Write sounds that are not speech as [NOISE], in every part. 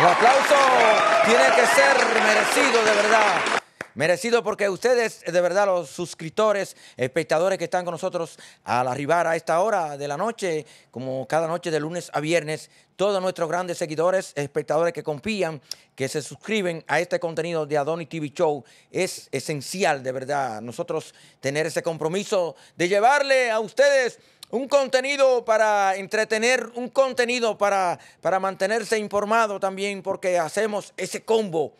El aplauso tiene que ser merecido de verdad. Merecido porque ustedes, de verdad, los suscriptores, espectadores que están con nosotros al arribar a esta hora de la noche, como cada noche de lunes a viernes, todos nuestros grandes seguidores, espectadores que confían, que se suscriben a este contenido de Adonis TV Show, es esencial, de verdad, nosotros tener ese compromiso de llevarle a ustedes un contenido para entretener, un contenido para, para mantenerse informado también, porque hacemos ese combo,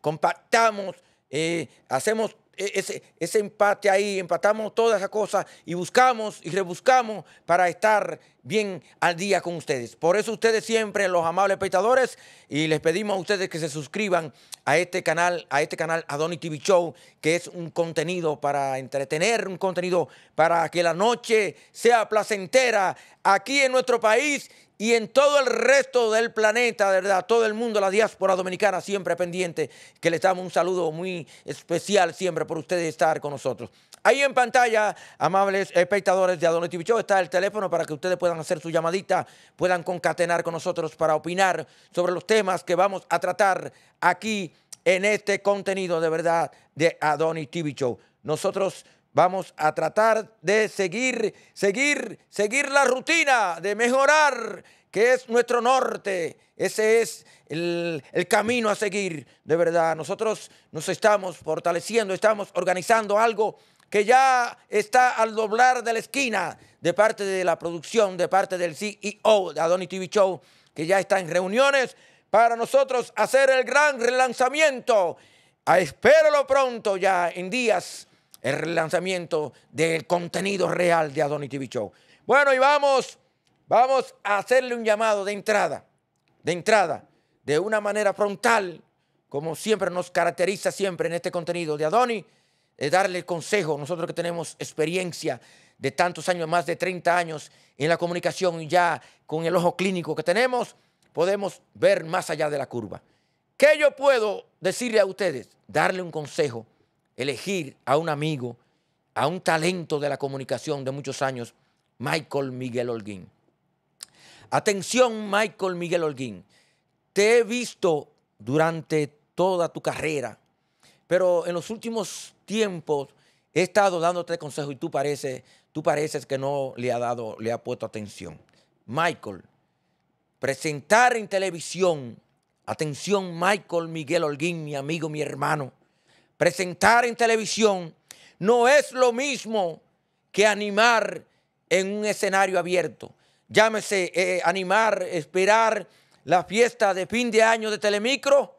compactamos, eh, hacemos e-, ese, empate ahí, empatamos todas esas cosas y buscamos y rebuscamos para estar bien al día con ustedes. Por eso ustedes siempre, los amables espectadores, y les pedimos a ustedes que se suscriban a este canal, a este canal Adoni TV Show, que es un contenido para entretener, un contenido para que la noche sea placentera aquí en nuestro país y en todo el resto del planeta, de ¿verdad? Todo el mundo, la diáspora dominicana siempre pendiente, que les damos un saludo muy especial siempre por ustedes estar con nosotros. Ahí en pantalla, amables espectadores de Adonis TV Show, está el teléfono para que ustedes puedan hacer su llamadita, puedan concatenar con nosotros para opinar sobre los temas que vamos a tratar aquí en este contenido de verdad de Adonis TV Show. Nosotros Vamos a tratar de seguir, seguir, seguir la rutina, de mejorar, que es nuestro norte. Ese es el, camino a seguir, de verdad. Nosotros nos estamos fortaleciendo, estamos organizando algo que ya está al doblar de la esquina de parte de la producción, de parte del CEO de Adonis TV Show, que ya está en reuniones para nosotros hacer el gran relanzamiento. A espéralo pronto ya en días el lanzamiento del contenido real de Adoni TV Show. Bueno, y vamos, vamos a hacerle un llamado de entrada, de entrada, de una manera frontal, como siempre nos caracteriza siempre en este contenido de Adoni, de darle consejo, nosotros que tenemos experiencia de tantos años, más de 30 años en la comunicación y ya con el ojo clínico que tenemos, podemos ver más allá de la curva. ¿Qué yo puedo decirle a ustedes? Darle un consejo elegir a un amigo, a un talento de la comunicación de muchos años, Michael Miguel Holguín. Atención, Michael Miguel Holguín. Te he visto durante toda tu carrera, pero en los últimos tiempos he estado dándote consejos y tú pareces, tú pareces que no le ha dado, le ha puesto atención. Michael, presentar en televisión, atención Michael Miguel Holguín, mi amigo, mi hermano, presentar en televisión no es lo mismo que animar en un escenario abierto. Llámese eh, animar, esperar la fiesta de fin de año de Telemicro,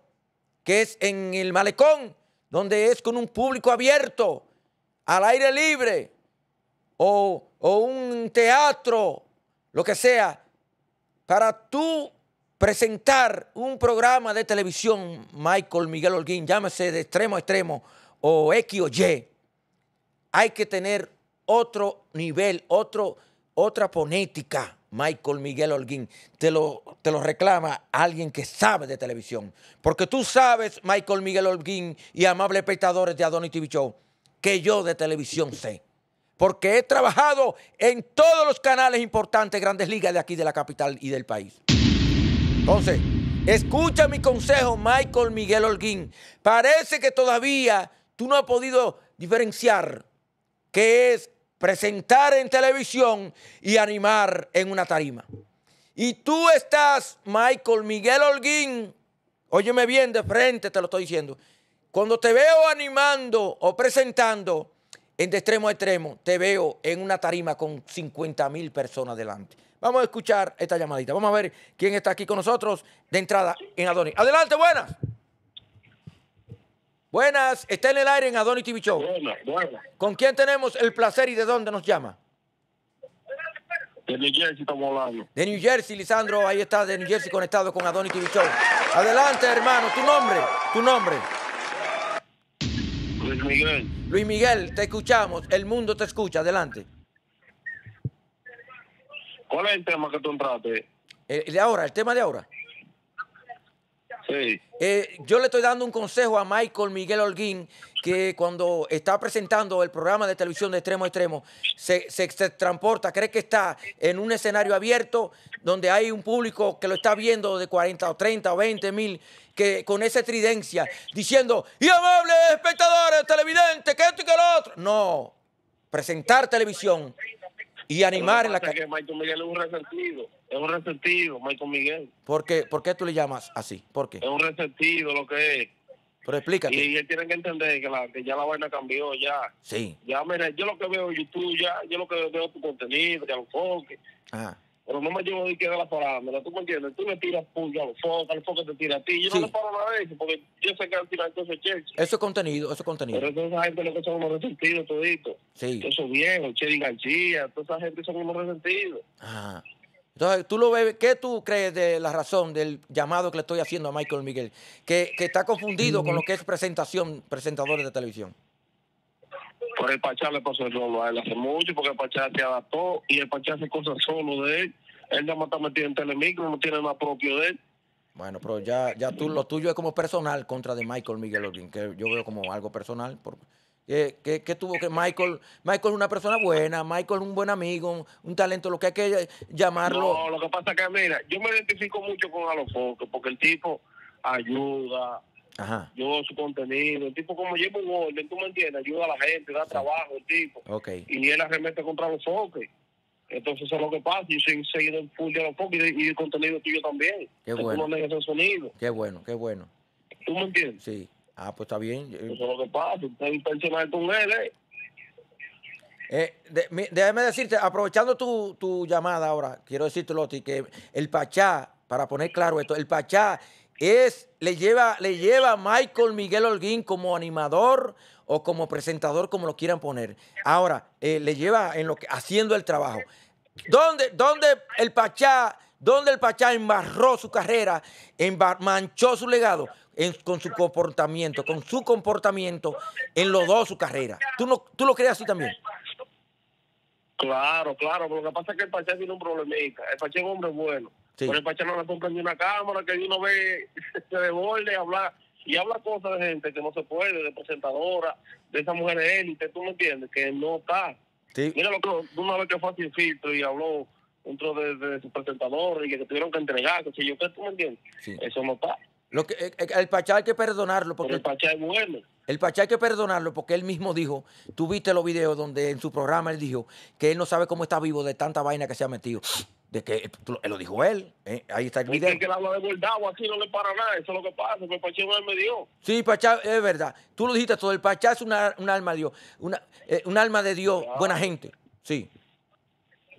que es en el malecón, donde es con un público abierto, al aire libre, o, o un teatro, lo que sea. Para tú presentar un programa de televisión, Michael Miguel Holguín, llámese de extremo a extremo o X o Y, hay que tener otro nivel, otro, otra ponética. Michael Miguel Holguín, te lo, te lo reclama alguien que sabe de televisión. Porque tú sabes, Michael Miguel Holguín y amables espectadores de Adonis TV Show, que yo de televisión sé. Porque he trabajado en todos los canales importantes, grandes ligas de aquí, de la capital y del país. Entonces, escucha mi consejo, Michael Miguel Holguín. Parece que todavía tú no has podido diferenciar qué es presentar en televisión y animar en una tarima. Y tú estás, Michael Miguel Holguín, óyeme bien de frente, te lo estoy diciendo. Cuando te veo animando o presentando en de extremo a extremo, te veo en una tarima con 50 mil personas delante. Vamos a escuchar esta llamadita. Vamos a ver quién está aquí con nosotros de entrada en Adonis. Adelante, buenas. Buenas, está en el aire en Adonis TV Show. Buenas, buenas. ¿Con quién tenemos el placer y de dónde nos llama? De New Jersey estamos hablando. De New Jersey, Lisandro, ahí está de New Jersey conectado con Adonis TV Show. Adelante, hermano, tu nombre, tu nombre. Luis Miguel. Luis Miguel, te escuchamos, el mundo te escucha, adelante. ¿Cuál es el tema que tú entraste? El eh, de ahora, el tema de ahora. Sí. Eh, yo le estoy dando un consejo a Michael Miguel Holguín que cuando está presentando el programa de televisión de extremo a extremo se, se, transporta, cree que está en un escenario abierto donde hay un público que lo está viendo de 40 o 30 o 20 mil que con esa tridencia diciendo y amables espectadores, televidentes, que esto y que lo otro. No, presentar televisión y animar en la calle. Que Michael Miguel es un resentido, es un resentido, Michael Miguel. ¿Por qué, ¿Por qué tú le llamas así? ¿Por qué? Es un resentido lo que es. Pero explícate. Y él tiene que entender que, ya la vaina cambió, ya. Sí. Ya, mira, yo lo que veo en YouTube, ya, yo lo que veo tu contenido, que lo enfoque. Ajá pero no me llevo de que de la parámetra, ¿tú me entiendes? Tú me tiras pulga al foco, al foco te tira a ti. Yo no le paro nada de eso, porque yo sé que al tirar todo ese Eso es contenido, eso es contenido. Pero toda esa gente lo que son los resentidos toditos. Sí. Eso esos viejos, Chedi García, toda esa gente son los resentidos. Ah. Entonces, ¿tú lo ves? ¿qué tú crees de la razón del llamado que le estoy haciendo a Michael Miguel? Que, que está confundido con lo que es presentación, presentadores de televisión. Por el Pachá le pasó el a él hace mucho, porque el Pachá se adaptó y el Pachá hace cosas solo de él. Él ya no está metido en Telemicro, no tiene nada propio de él. Bueno, pero ya, ya tú, lo tuyo es como personal contra de Michael Miguel Olguín, que yo veo como algo personal. ¿Qué que, tuvo que Michael, Michael es una persona buena, Michael es un buen amigo, un, talento, lo que hay que llamarlo. No, lo que pasa es que, mira, yo me identifico mucho con Alofoque, porque el tipo ayuda, Ajá. Yo su contenido, el tipo como lleva un orden, tú me entiendes, ayuda a la gente, da trabajo, el tipo. Okay. Y él arremete contra los hockey. Entonces eso es lo que pasa, yo soy seguido en full de los y, el contenido tuyo también. Qué bueno. sonido. Qué bueno, qué bueno. ¿Tú me entiendes? Sí. Ah, pues está bien. Eso es lo que pasa, un intencional con él, ¿eh? eh déjame decirte, aprovechando tu, tu llamada ahora, quiero decirte, Loti, que el Pachá, para poner claro esto, el Pachá es, le lleva, le lleva a Michael Miguel Holguín como animador o como presentador, como lo quieran poner. Ahora, eh, le lleva en lo que, haciendo el trabajo. ¿Dónde, dónde el Pachá, dónde el Pachá embarró su carrera, manchó su legado? con su comportamiento, con su comportamiento en dos su carrera. ¿Tú, no, tú lo crees así también? Claro, claro, lo que pasa es que el Pachá tiene un problemita. El Pachá es un hombre bueno Sí. el pachá no la ni una cámara, que uno ve, [LAUGHS] se devuelve a hablar. Y habla cosas de gente que no se puede, de presentadora, de esa mujer de élite, ¿tú me entiendes? Que no está. Mira lo que una vez que fue a sin y habló dentro de, su presentador y que tuvieron que entregar, que si yo qué, ¿tú me entiendes? Eso no está. Lo que, eh, eh, el Pachá hay que perdonarlo. Porque el Pachá es El Pachá hay que perdonarlo porque él mismo dijo, tú viste los videos donde en su programa él dijo que él no sabe cómo está vivo de tanta vaina que se ha metido de que eh, lo dijo él, eh, ahí está el video. Es que habla de bordado, así no le para nada, eso es lo que pasa, el pues Pachá no me dio. Sí, Pachá, es verdad, tú lo dijiste todo, el Pachá es una, un alma de Dios, una, eh, un alma de Dios, buena gente, sí.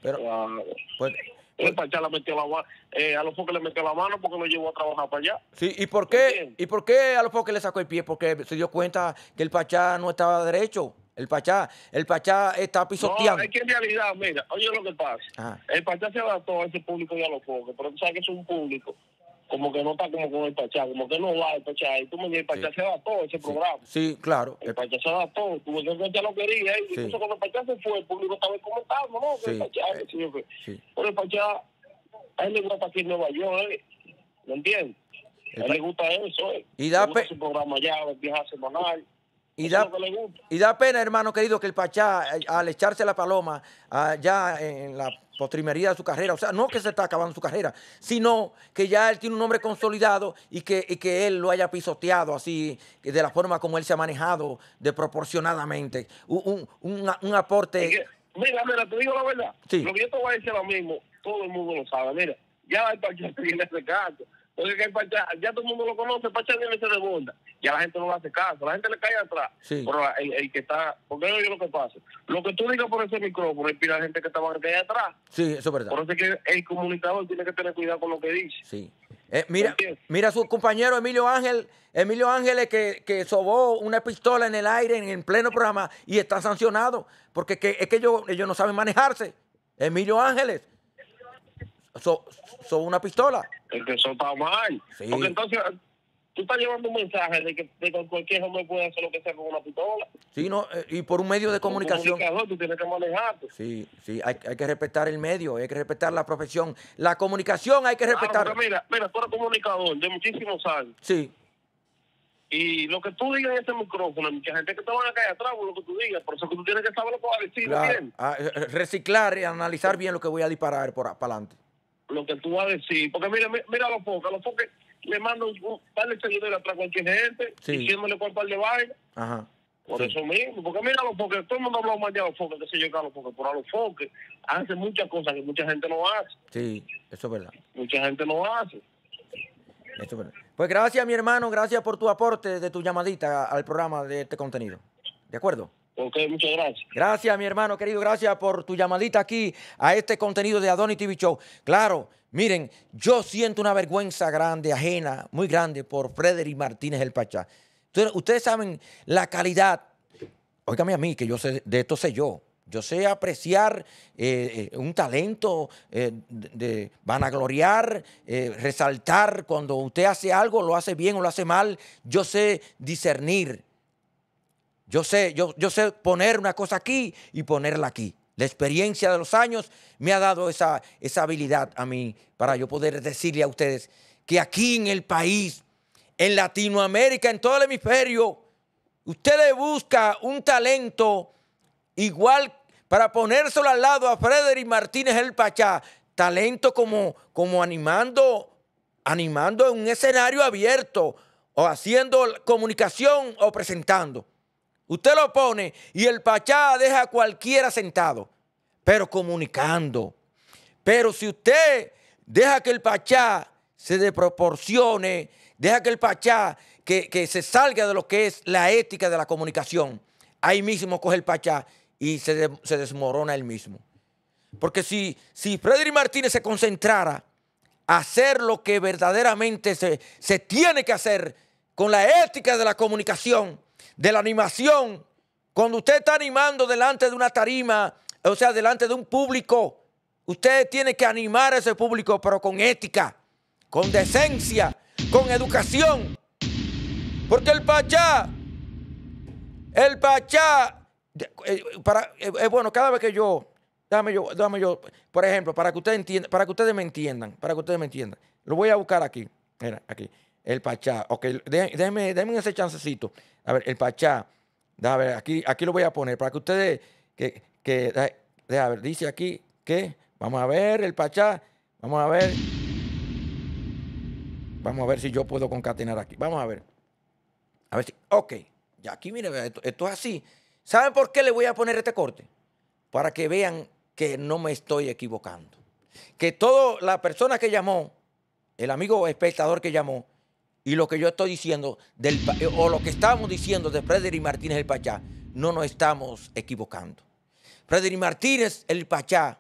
Pero, el pues, pues Pachá le metió la eh, a los pocos le metió la mano porque lo llevó a trabajar para allá. Sí, ¿y por qué, ¿y por qué a los pocos le sacó el pie? Porque se dio cuenta que el Pachá no estaba derecho. El Pachá, el Pachá está pisoteando. No, es que en realidad, mira, oye lo que pasa. Ah. El Pachá se adaptó a ese público ya lo poco, pero tú sabes que es un público como que no está como con el Pachá, como que no va el Pachá. Y tú me dices, el Pachá se adaptó a ese programa. Sí, claro. El Pachá se adaptó. Tú me dices, ya lo quería. él Incluso cuando el Pachá se fue, el público estaba comentando, ¿no? Que el Pachá, que eh, Pero el Pachá, a él le gusta aquí en Nueva York, ¿eh? ¿Me entiendes? A él le gusta eso, ¿eh? Y da pe su programa ya, viaja semanal. Y da, pena, hermano querido, que el Pachá, eh, al echarse la paloma ah, ya en la postrimería de su carrera, o sea, no que se está acabando su carrera, sino que ya él tiene un nombre consolidado y que, él lo haya pisoteado así, de la forma como él se ha manejado desproporcionadamente. Un, aporte... mira, mira, te digo la verdad. Lo que yo te a decir lo mismo, todo el mundo lo sabe. Mira, ya el Pachá tiene ese caso porque ya todo el mundo lo conoce, Pachá viene se desborda. Ya la gente no le hace caso, la gente le cae atrás. Sí. Pero el, que está, porque no yo lo que pasa. Lo que tú digas por ese micrófono inspira a la gente que estaba que caer atrás. Sí, eso es verdad. Por eso es que el comunicador tiene que tener cuidado con lo que dice. Sí. Eh, mira, mira a su compañero Emilio Ángel, Emilio Ángeles que, que, sobó una pistola en el aire en, pleno programa y está sancionado porque que, es que ellos, ellos no saben manejarse. Emilio Ángeles, so, una pistola. El que eso está mal. Porque entonces tú estás llevando un mensaje de que, cualquier hombre puede hacer lo que sea con una pistola. Sí, no, eh, y por un medio de comunicación. Comunicador, tú tienes que manejarte. Sí, sí, hay, que respetar el medio, hay que respetar la profesión. La comunicación hay que ah, respetar. mira, mira, tú eres comunicador de muchísimos años. Sí. Y lo que tú digas en ese micrófono, mucha gente que te van a caer atrás lo que tú digas, por eso que tú tienes que saber lo que vas a decir bien. Ah, eh, eh, reciclar y analizar bien lo que voy a disparar para adelante lo que tú vas a decir. Porque mira, mira a los pocos, a los pocos le mando un par de seguidores atrás a cualquier gente, diciéndole cuál par de baile, Ajá. Por eso mismo, porque mira los foques, todo el mundo habla mal de los foques, que sé yo, a los foques, por a los foques hacen muchas cosas que mucha gente no hace. Sí, eso es verdad. Mucha gente no hace. Eso es verdad. Pues gracias, mi hermano, gracias por tu aporte de tu llamadita al programa de este contenido. ¿De acuerdo? Ok, muchas gracias. Gracias, mi hermano querido. Gracias por tu llamadita aquí a este contenido de Adonis TV Show. Claro, miren, yo siento una vergüenza grande, ajena, muy grande por Frederick Martínez el Pachá. Ustedes, saben la calidad. Óigame a mí, que yo sé, de esto sé yo. Yo sé apreciar eh, eh, un talento, eh, de, vanagloriar, resaltar cuando usted hace algo, lo hace bien o lo hace mal. Yo sé discernir yo sé, yo, yo sé poner una cosa aquí y ponerla aquí. La experiencia de los años me ha dado esa, habilidad a mí para yo poder decirle a ustedes que aquí en el país, en Latinoamérica, en todo el hemisferio, ustedes buscan un talento igual para ponérselo al lado a Frederick Martínez El Pachá, talento como, como animando, animando en un escenario abierto o haciendo comunicación o presentando. Usted lo pone y el Pachá deja a cualquiera sentado, pero comunicando. Pero si usted deja que el Pachá se desproporcione, deja que el Pachá que, se salga de lo que es la ética de la comunicación, ahí mismo coge el Pachá y se, desmorona él mismo. Porque si, si Martínez se concentrara a hacer lo que verdaderamente se, se tiene que hacer con la ética de la comunicación, de la animación, cuando usted está animando delante de una tarima, o sea, delante de un público, usted tiene que animar a ese público, pero con ética, con decencia, con educación. Porque el Pachá, el Pachá, eh, para, eh, eh, bueno, cada vez que yo, dame yo, yo, por ejemplo, para que usted entiendan, para que ustedes me entiendan, para que ustedes me entiendan, lo voy a buscar aquí, mira, aquí. El Pachá. Ok, déjenme, ese chancecito. A ver, el Pachá. A ver, aquí, aquí lo voy a poner para que ustedes. Que, que, a ver, dice aquí que. Vamos a ver el Pachá. Vamos a ver. Vamos a ver si yo puedo concatenar aquí. Vamos a ver. A ver si. Ok. Ya aquí, miren, esto, esto es así. ¿Saben por qué le voy a poner este corte? Para que vean que no me estoy equivocando. Que toda la persona que llamó, el amigo espectador que llamó, y lo que yo estoy diciendo, eh, o lo que estamos diciendo de Frederick Martínez el Pachá, no nos estamos equivocando. Frederick Martínez el Pachá,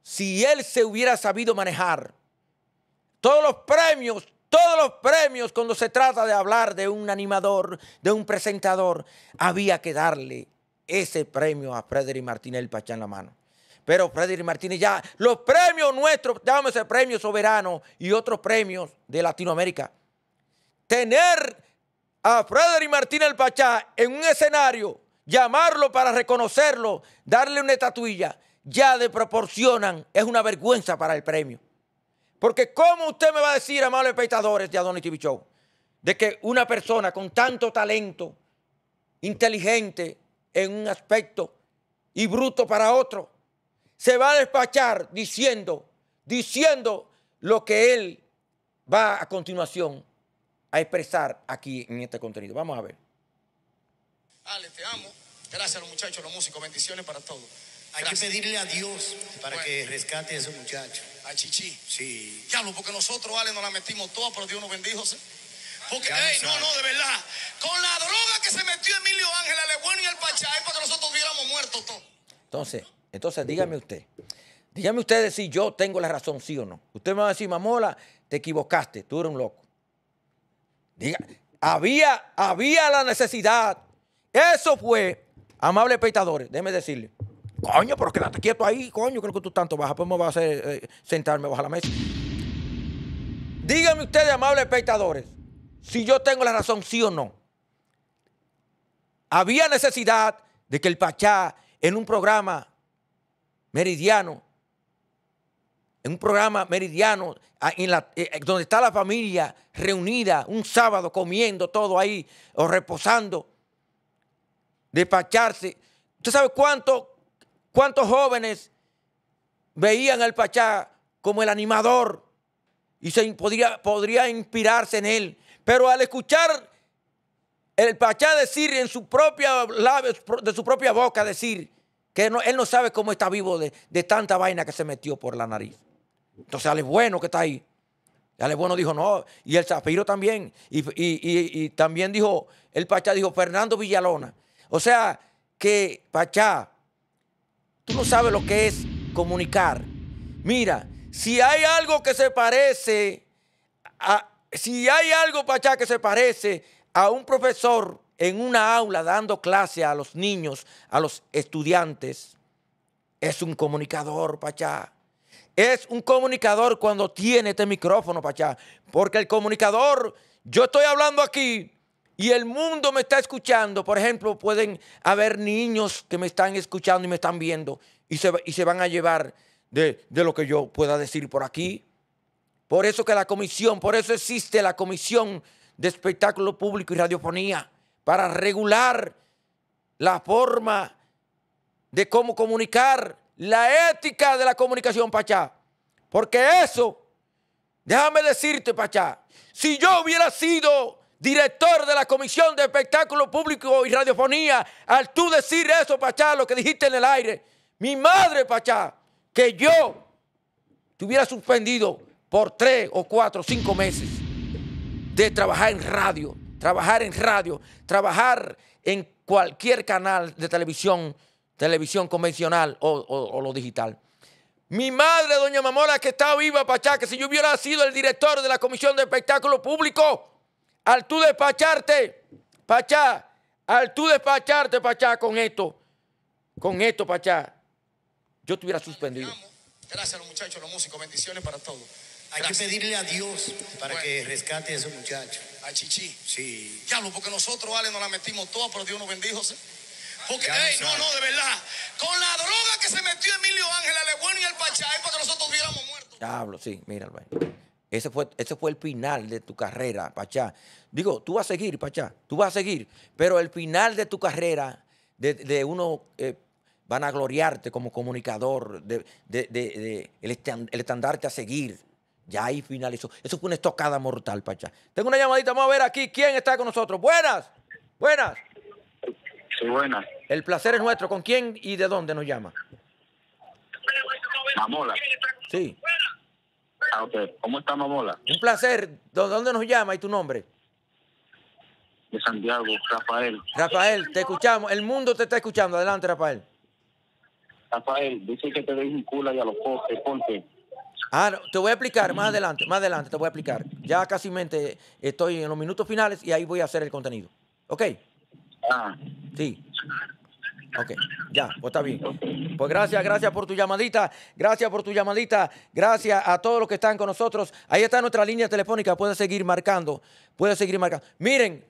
si él se hubiera sabido manejar, todos los premios, todos los premios cuando se trata de hablar de un animador, de un presentador, había que darle ese premio a Frederick Martínez el Pachá en la mano. Pero Frederick Martínez ya, los premios nuestros, dame ese premio soberano y otros premios de Latinoamérica tener a Frederick Martínez Pachá en un escenario, llamarlo para reconocerlo, darle una estatuilla, ya de proporcionan, es una vergüenza para el premio. Porque ¿cómo usted me va a decir, amados espectadores de Adonis TV Show, de que una persona con tanto talento, inteligente en un aspecto y bruto para otro, se va a despachar diciendo, diciendo lo que él va a continuación a expresar aquí en este contenido. Vamos a ver. Ale, te amo. Gracias a los muchachos, los músicos. Bendiciones para todos. Hay que pedirle a Dios para que rescate a esos muchachos. A Chichi. Sí. Diablo, porque nosotros, Ale, nos la metimos todas, pero Dios nos bendijo. ¿sí? Porque, no, no, de verdad. Con la droga que se metió Emilio Ángel, Ale Bueno y el es para que nosotros hubiéramos muerto todos. Entonces, entonces, dígame usted. Dígame usted si yo tengo la razón, sí o no. Usted me va a decir, Mamola, te equivocaste, tú eres un loco. Diga, había, había la necesidad. Eso fue, amables espectadores, déjeme decirle. Coño, pero quédate quieto ahí, coño, creo que tú tanto bajas, pues me vas a eh, sentarme bajo la mesa. Díganme ustedes, amables espectadores, si yo tengo la razón, sí o no. Había necesidad de que el Pachá, en un programa meridiano, en un programa meridiano, ah, eh, eh, donde está la familia reunida un sábado comiendo todo ahí o reposando, despacharse. ¿Usted sabe cuántos jóvenes veían al Pachá como el animador y se podría, podría inspirarse en él? Pero al escuchar el Pachá decir en su propia de su propia boca decir que él no sabe cómo está vivo de tanta vaina que se metió por la nariz. Entonces Ale Bueno que está ahí. Ale Bueno dijo no. Y el Zafiro también. Y, también dijo, el Pachá dijo Fernando Villalona. O sea que, Pachá, tú no sabes lo que es comunicar. Mira, si hay algo que se parece, a, si hay algo, Pachá, que se parece a un profesor en una aula dando clase a los niños, a los estudiantes, es un comunicador, Pachá es un comunicador cuando tiene este micrófono, Pachá. Porque el comunicador, yo estoy hablando aquí y el mundo me está escuchando. Por ejemplo, pueden haber niños que me están escuchando y me están viendo y se, y se van a llevar de, de lo que yo pueda decir por aquí. Por eso que la comisión, por eso existe la comisión de espectáculo público y radiofonía, para regular la forma de cómo comunicar la ética de la comunicación, Pachá. Porque eso, déjame decirte, Pachá, si yo hubiera sido director de la Comisión de Espectáculo Público y Radiofonía, al tú decir eso, Pachá, lo que dijiste en el aire, mi madre, Pachá, que yo te hubiera suspendido por tres o cuatro, o cinco meses de trabajar en radio, trabajar en radio, trabajar en cualquier canal de televisión televisión convencional o, lo digital. Mi madre, doña Mamora, que está viva, Pachá, que si yo hubiera sido el director de la Comisión de Espectáculo Público, al tú despacharte, Pachá, al tú despacharte, Pachá, con esto, con esto, Pachá, yo te hubiera suspendido. Gracias a los muchachos, los músicos, bendiciones para todos. Hay que pedirle a Dios para que rescate a esos muchachos. A Chichi. Sí. Diablo, porque nosotros, vale, nos la metimos todas, pero Dios nos bendijo. Porque, no, no, de verdad. Con la droga que se metió Emilio Ángel, el bueno y el Pachá, es para que nosotros hubiéramos muerto. Diablo, sí, mira, ese fue, ese fue el final de tu carrera, Pachá. Digo, tú vas a seguir, Pachá, tú vas a seguir. Pero el final de tu carrera, de, uno eh, van a gloriarte como comunicador, de, el estandarte a seguir, ya ahí finalizó. Eso fue una estocada mortal, Pachá. Tengo una llamadita, vamos a ver aquí quién está con nosotros. Buenas, buenas. El placer es nuestro. ¿Con quién y de dónde nos llama? Mamola. Sí. Ah, ¿Cómo está Mamola? Un placer. ¿De dónde nos llama y tu nombre? De Santiago, Rafael. Rafael, te escuchamos. El mundo te está escuchando. Adelante, Rafael. Rafael, dice que te culo y a los postes, ponte. Ah, te voy a explicar más adelante, más adelante te voy a explicar. Ya casi mente estoy en los minutos finales y ahí voy a hacer el contenido. ¿Ok? Ah. Sí. Ok, ya, pues está bien. Pues gracias, gracias por tu llamadita, gracias por tu llamadita, gracias a todos los que están con nosotros. Ahí está nuestra línea telefónica, puede seguir marcando, puede seguir marcando. Miren,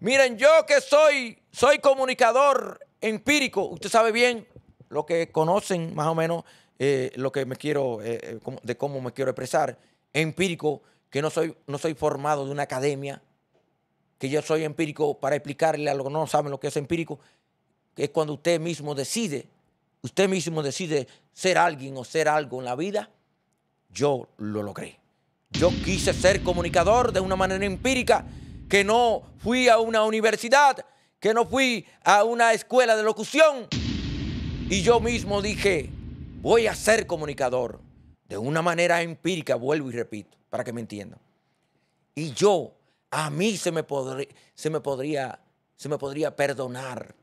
miren, yo que soy, soy comunicador empírico, usted sabe bien lo que conocen más o menos, eh, lo que me quiero, eh, eh, de cómo me quiero expresar, empírico, que no soy, no soy formado de una academia, que yo soy empírico para explicarle a los que no saben lo que es empírico, que es cuando usted mismo decide, usted mismo decide ser alguien o ser algo en la vida, yo lo logré. Yo quise ser comunicador de una manera empírica, que no fui a una universidad, que no fui a una escuela de locución. Y yo mismo dije, voy a ser comunicador de una manera empírica, vuelvo y repito, para que me entiendan. Y yo a mí se me, se me, podría, se me podría perdonar,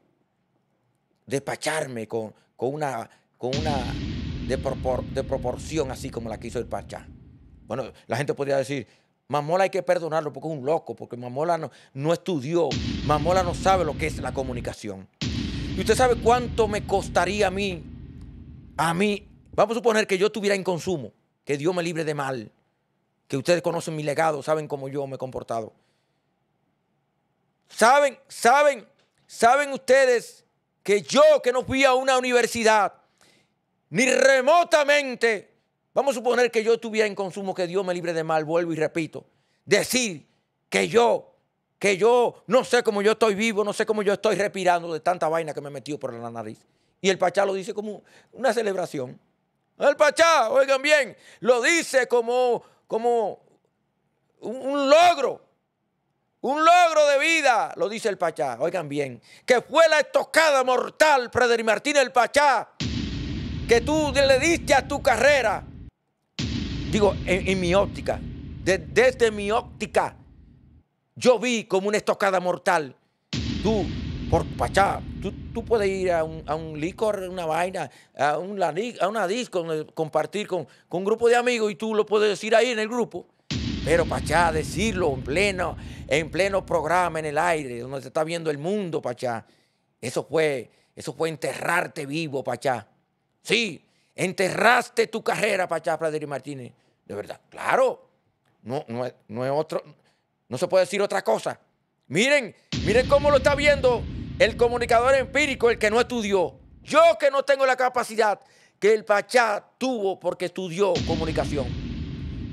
despacharme con, una, con una de, de proporción así como la que hizo el Pachá. Bueno, la gente podría decir, Mamola hay que perdonarlo porque es un loco, porque Mamola no, no estudió, Mamola no sabe lo que es la comunicación. Y usted sabe cuánto me costaría a mí, a mí, vamos a suponer que yo estuviera en consumo, que Dios me libre de mal, que ustedes conocen mi legado, saben cómo yo me he comportado. Saben, saben, saben ustedes que yo que no fui a una universidad, ni remotamente, vamos a suponer que yo estuviera en consumo, que Dios me libre de mal, vuelvo y repito, decir que yo, que yo no sé cómo yo estoy vivo, no sé cómo yo estoy respirando de tanta vaina que me he metido por la nariz. Y el Pachá lo dice como una celebración. El Pachá, oigan bien, lo dice como, como un logro un logro de vida, lo dice el Pachá, oigan bien, que fue la estocada mortal, Frederic Martín el Pachá, que tú le diste a tu carrera. Digo, en, mi óptica, desde mi óptica, yo vi como una estocada mortal. Tú, por Pachá, tú, puedes ir a un, a licor, una vaina, a, un, a una disco, compartir con un grupo de amigos y tú lo puedes decir ahí en el grupo. Pero Pachá, decirlo en pleno, en pleno programa, en el aire, donde se está viendo el mundo, Pachá, eso fue, eso fue enterrarte vivo, Pachá. Sí, enterraste tu carrera, Pachá, y Martínez. De verdad, claro. No, no, es otro, no se puede decir otra cosa. Miren, miren cómo lo está viendo el comunicador empírico, el que no estudió. Yo que no tengo la capacidad que el Pachá tuvo porque estudió comunicación.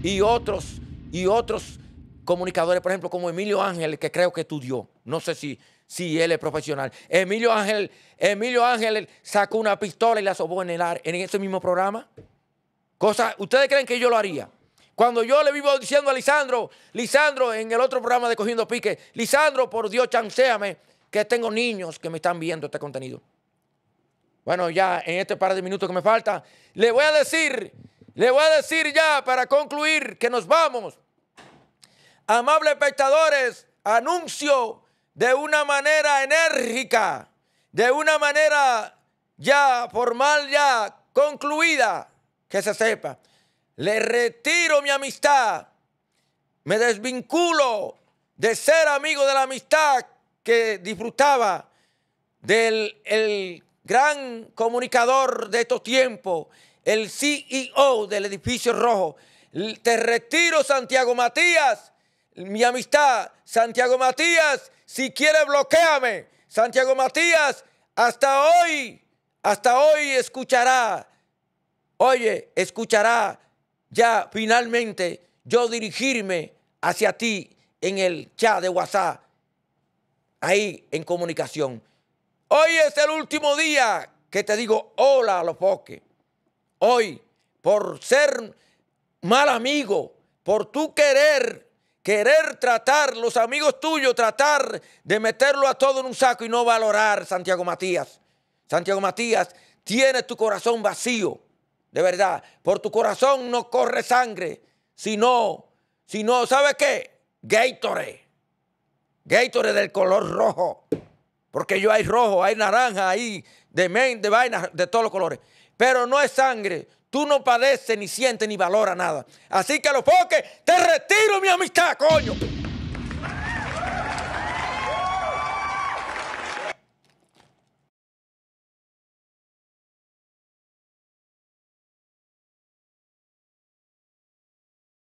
Y otros y otros comunicadores, por ejemplo, como Emilio Ángel, que creo que estudió. No sé si, si él es profesional. Emilio Ángel, Emilio Ángel sacó una pistola y la sobó en el ar, en ese mismo programa. Cosa, ¿Ustedes creen que yo lo haría? Cuando yo le vivo diciendo a Lisandro, Lisandro, en el otro programa de Cogiendo Pique, Lisandro, por Dios, chanceame, que tengo niños que me están viendo este contenido. Bueno, ya en este par de minutos que me falta, le voy a decir le voy a decir ya para concluir que nos vamos. Amables espectadores, anuncio de una manera enérgica, de una manera ya formal, ya concluida, que se sepa. Le retiro mi amistad, me desvinculo de ser amigo de la amistad que disfrutaba del gran comunicador de estos tiempos, el CEO del edificio rojo. Te retiro, Santiago Matías, mi amistad. Santiago Matías, si quiere, bloqueame. Santiago Matías, hasta hoy, hasta hoy escuchará. Oye, escuchará ya finalmente yo dirigirme hacia ti en el chat de WhatsApp, ahí en comunicación. Hoy es el último día que te digo hola a los bosques hoy por ser mal amigo, por tu querer, querer tratar, los amigos tuyos, tratar de meterlo a todo en un saco y no valorar, Santiago Matías. Santiago Matías, tienes tu corazón vacío, de verdad. Por tu corazón no corre sangre, sino, sino, ¿sabes qué? Gatorade. Gatorade del color rojo. Porque yo hay rojo, hay naranja, hay de men, de vainas, de todos los colores pero no es sangre. Tú no padeces, ni sientes, ni valoras nada. Así que a los foques, te retiro mi amistad, coño.